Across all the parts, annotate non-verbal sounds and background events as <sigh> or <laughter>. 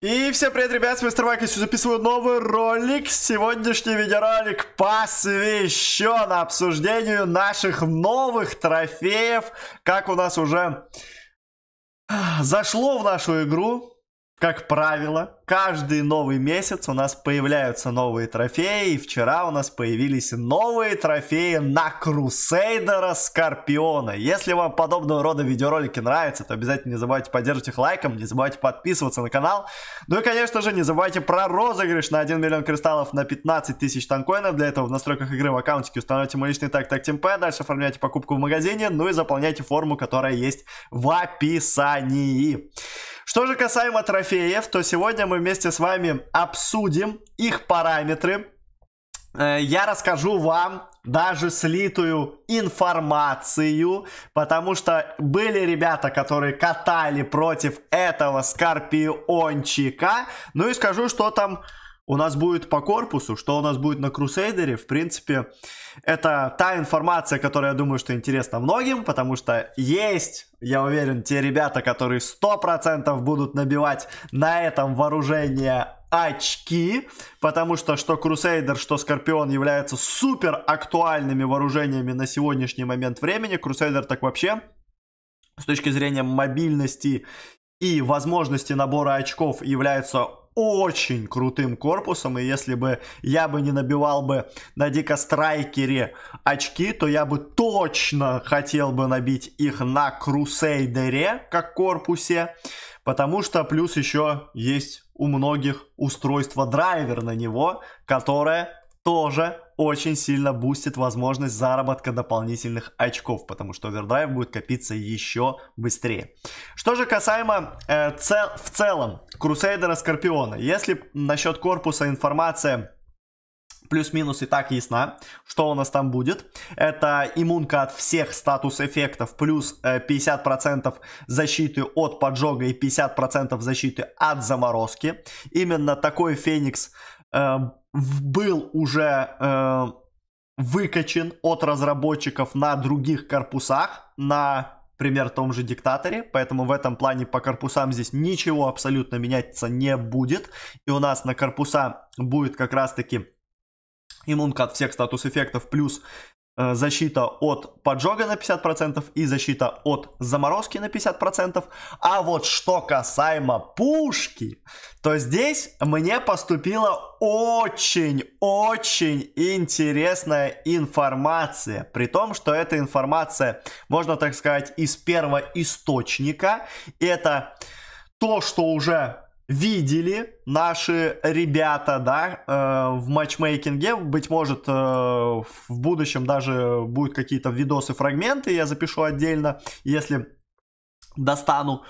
И всем привет, ребят, с вами Майк, я записываю новый ролик. Сегодняшний видеоролик посвящен обсуждению наших новых трофеев, как у нас уже а, зашло в нашу игру. Как правило, каждый новый месяц у нас появляются новые трофеи, и вчера у нас появились новые трофеи на Крусейдера Скорпиона. Если вам подобного рода видеоролики нравятся, то обязательно не забывайте поддерживать их лайком, не забывайте подписываться на канал. Ну и, конечно же, не забывайте про розыгрыш на 1 миллион кристаллов на 15 тысяч танкоинов. Для этого в настройках игры в аккаунтике установите мой личный так так TeamP, дальше оформляйте покупку в магазине, ну и заполняйте форму, которая есть в описании. Что же касаемо трофеев, то сегодня мы вместе с вами обсудим их параметры. Э, я расскажу вам даже слитую информацию, потому что были ребята, которые катали против этого скорпиончика. Ну и скажу, что там у нас будет по корпусу, что у нас будет на Крусейдере, в принципе, это та информация, которая, я думаю, что интересна многим, потому что есть, я уверен, те ребята, которые 100% будут набивать на этом вооружение очки, потому что что крусейдер, что Скорпион являются супер актуальными вооружениями на сегодняшний момент времени. крусейдер так вообще с точки зрения мобильности и возможности набора очков является очень крутым корпусом, и если бы я бы не набивал бы на Дико Страйкере очки, то я бы точно хотел бы набить их на Крусейдере, как корпусе, потому что плюс еще есть у многих устройство драйвер на него, которое тоже очень сильно бустит возможность заработка дополнительных очков, потому что овердрайв будет копиться еще быстрее. Что же касаемо э, цел, в целом Крусейдера Скорпиона, если насчет корпуса информация плюс-минус и так ясна, что у нас там будет. Это иммунка от всех статус-эффектов, плюс 50% э, защиты от поджога и 50% защиты от заморозки. Именно такой Феникс э, был уже э, эм, выкачен от разработчиков на других корпусах, на, например, том же диктаторе, поэтому в этом плане по корпусам здесь ничего абсолютно меняться не будет, и у нас на корпуса будет как раз-таки иммунка от всех статус-эффектов плюс Э, защита от поджога на 50% и защита от заморозки на 50%. А вот что касаемо пушки, то здесь мне поступила очень-очень интересная информация. При том, что эта информация, можно так сказать, из первого источника. Это то, что уже видели наши ребята, да, э, в матчмейкинге. Быть может, э, в будущем даже будут какие-то видосы, фрагменты, я запишу отдельно, если достану.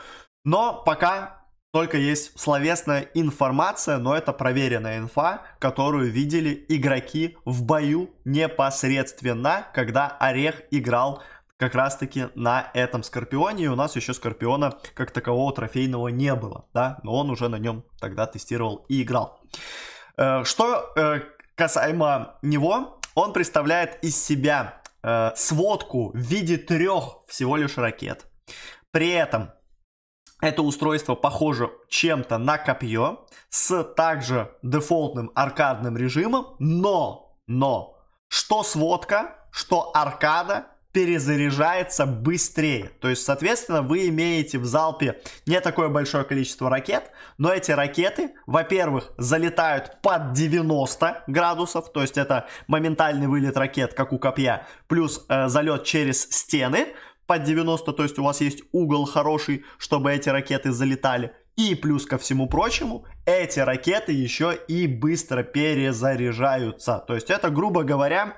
Но пока только есть словесная информация, но это проверенная инфа, которую видели игроки в бою непосредственно, когда Орех играл как раз-таки на этом Скорпионе. И у нас еще Скорпиона как такового трофейного не было, да, но он уже на нем тогда тестировал и играл. Э, что э, касаемо него, он представляет из себя э, сводку в виде трех всего лишь ракет. При этом это устройство похоже чем-то на копье с также дефолтным аркадным режимом, но, но, что сводка, что аркада, перезаряжается быстрее. То есть, соответственно, вы имеете в залпе не такое большое количество ракет, но эти ракеты, во-первых, залетают под 90 градусов, то есть это моментальный вылет ракет, как у копья, плюс э, залет через стены под 90, то есть у вас есть угол хороший, чтобы эти ракеты залетали. И плюс ко всему прочему, эти ракеты еще и быстро перезаряжаются. То есть это, грубо говоря,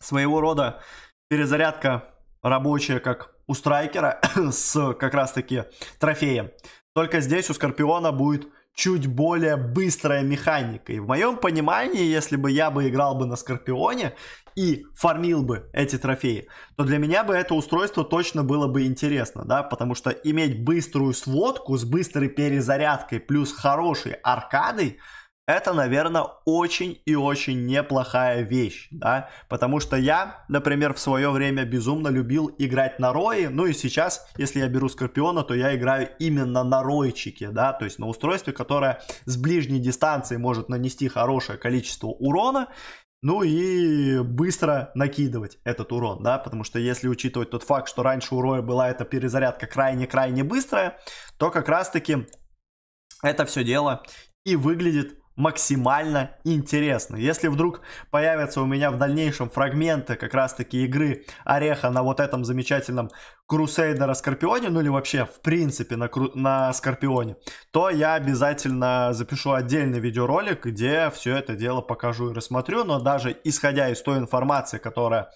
своего рода перезарядка рабочая, как у страйкера, <coughs> с как раз-таки трофеем. Только здесь у Скорпиона будет чуть более быстрая механика. И в моем понимании, если бы я бы играл бы на Скорпионе и фармил бы эти трофеи, то для меня бы это устройство точно было бы интересно, да, потому что иметь быструю сводку с быстрой перезарядкой плюс хорошей аркадой – это, наверное, очень и очень неплохая вещь, да, потому что я, например, в свое время безумно любил играть на рои, ну и сейчас, если я беру Скорпиона, то я играю именно на ройчике, да, то есть на устройстве, которое с ближней дистанции может нанести хорошее количество урона, ну и быстро накидывать этот урон, да, потому что если учитывать тот факт, что раньше у Роя была эта перезарядка крайне-крайне быстрая, то как раз-таки это все дело и выглядит максимально интересно. Если вдруг появятся у меня в дальнейшем фрагменты как раз-таки игры Ореха на вот этом замечательном Крусейдера Скорпионе, ну или вообще в принципе на, Кру... на Скорпионе, то я обязательно запишу отдельный видеоролик, где все это дело покажу и рассмотрю. Но даже исходя из той информации, которая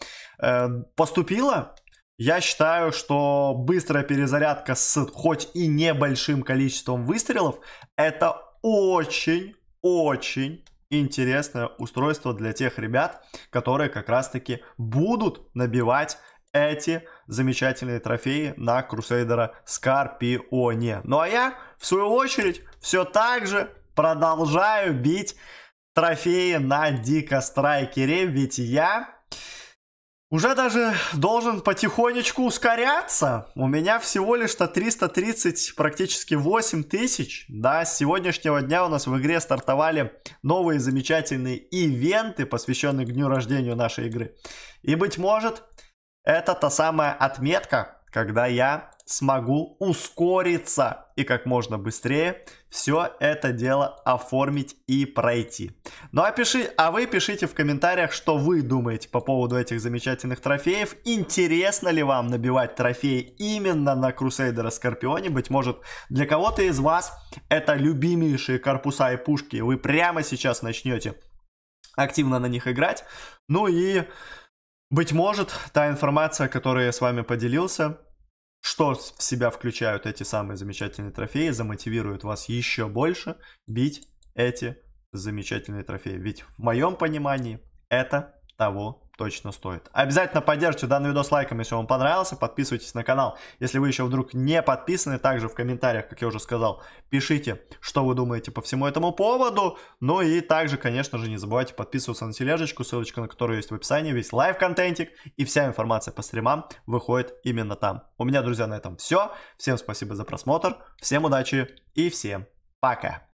э, поступила, я считаю, что быстрая перезарядка с хоть и небольшим количеством выстрелов это очень очень интересное устройство для тех ребят, которые как раз-таки будут набивать эти замечательные трофеи на Крусейдера Скорпионе. Ну а я, в свою очередь, все так же продолжаю бить трофеи на Дико Страйкере, ведь я уже даже должен потихонечку ускоряться. У меня всего лишь-то 330, практически 8 тысяч. Да, с сегодняшнего дня у нас в игре стартовали новые замечательные ивенты, посвященные дню рождения нашей игры. И, быть может, это та самая отметка, когда я смогу ускориться и как можно быстрее все это дело оформить и пройти. Ну а, пиши, а вы пишите в комментариях, что вы думаете по поводу этих замечательных трофеев. Интересно ли вам набивать трофеи именно на Крусейдера Скорпионе? Быть может, для кого-то из вас это любимейшие корпуса и пушки. Вы прямо сейчас начнете активно на них играть. Ну и, быть может, та информация, которую я с вами поделился, что в себя включают эти самые замечательные трофеи, замотивирует вас еще больше бить эти замечательные трофеи. Ведь в моем понимании это того точно стоит. Обязательно поддержите данный видос лайком, если вам понравился. Подписывайтесь на канал. Если вы еще вдруг не подписаны, также в комментариях, как я уже сказал, пишите, что вы думаете по всему этому поводу. Ну и также, конечно же, не забывайте подписываться на тележечку, ссылочка на которую есть в описании. Весь лайв-контентик и вся информация по стримам выходит именно там. У меня, друзья, на этом все. Всем спасибо за просмотр, всем удачи и всем пока.